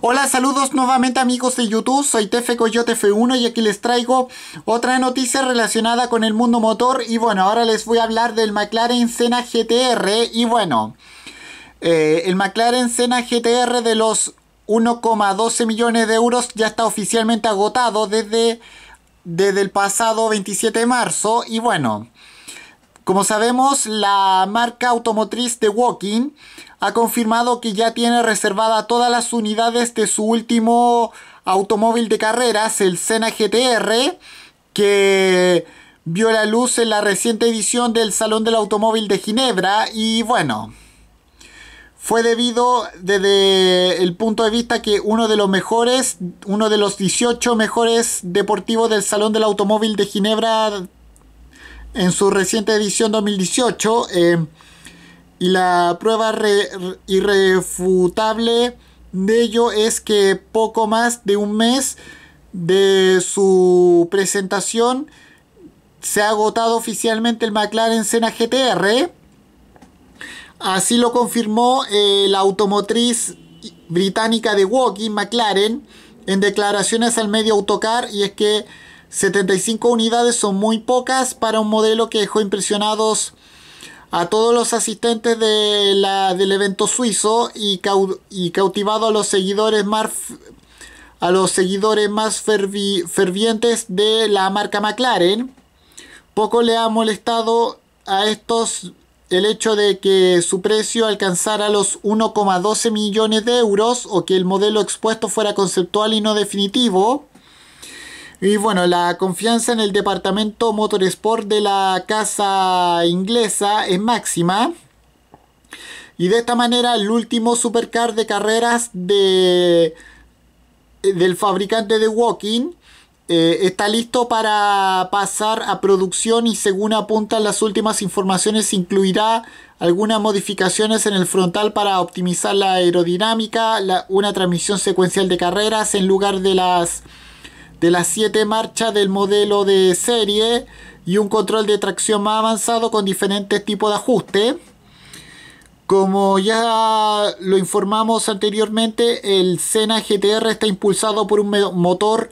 Hola, saludos nuevamente amigos de YouTube, soy Tefe Coyote F1 y aquí les traigo otra noticia relacionada con el mundo motor y bueno, ahora les voy a hablar del McLaren Senna GTR y bueno, eh, el McLaren Senna GTR de los 1,12 millones de euros ya está oficialmente agotado desde, desde el pasado 27 de marzo y bueno... Como sabemos, la marca automotriz de Walking ha confirmado que ya tiene reservada todas las unidades de su último automóvil de carreras, el Senna GTR, que vio la luz en la reciente edición del Salón del Automóvil de Ginebra y bueno, fue debido desde el punto de vista que uno de los mejores, uno de los 18 mejores deportivos del Salón del Automóvil de Ginebra en su reciente edición 2018 eh, y la prueba irrefutable de ello es que poco más de un mes de su presentación se ha agotado oficialmente el McLaren Senna GTR. Así lo confirmó eh, la automotriz británica de Woking, McLaren, en declaraciones al medio Autocar y es que 75 unidades son muy pocas para un modelo que dejó impresionados a todos los asistentes de del evento suizo y, y, cautivado a los seguidores más, a los seguidores más fervientes de la marca McLaren. Poco le ha molestado a estos el hecho de que su precio alcanzara los 1,12 millones de euros o que el modelo expuesto fuera conceptual y no definitivo. Y bueno, la confianza en el departamento Motorsport de la casa inglesa es máxima. Y de esta manera el último supercar de carreras de, eh, del fabricante de Walking eh, está listo para pasar a producción y según apuntan las últimas informaciones incluirá algunas modificaciones en el frontal para optimizar la aerodinámica, una transmisión secuencial de carreras en lugar de las de las 7 marchas del modelo de serie y un control de tracción más avanzado con diferentes tipos de ajuste. Como ya lo informamos anteriormente, el Sena GTR está impulsado por un motor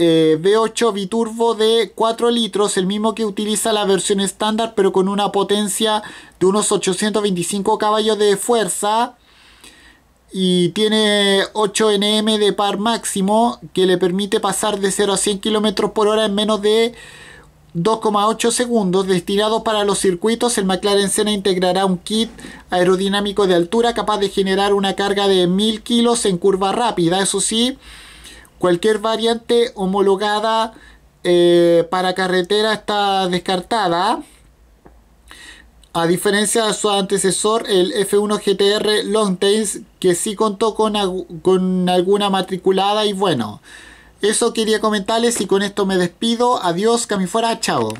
eh, V8 biturbo de 4 litros, el mismo que utiliza la versión estándar, pero con una potencia de unos 825 caballos de fuerza y tiene 8 nm de par máximo que le permite pasar de 0 a 100 km por hora en menos de 2,8 segundos Destinado para los circuitos, el McLaren Senna integrará un kit aerodinámico de altura capaz de generar una carga de 1000 kilos en curva rápida. Eso sí, cualquier variante homologada eh, para carretera está descartada. A diferencia de su antecesor, el F1 GTR Longtails, que sí contó con, alguna matriculada y bueno. Eso quería comentarles y con esto me despido. Adiós, fuera chao.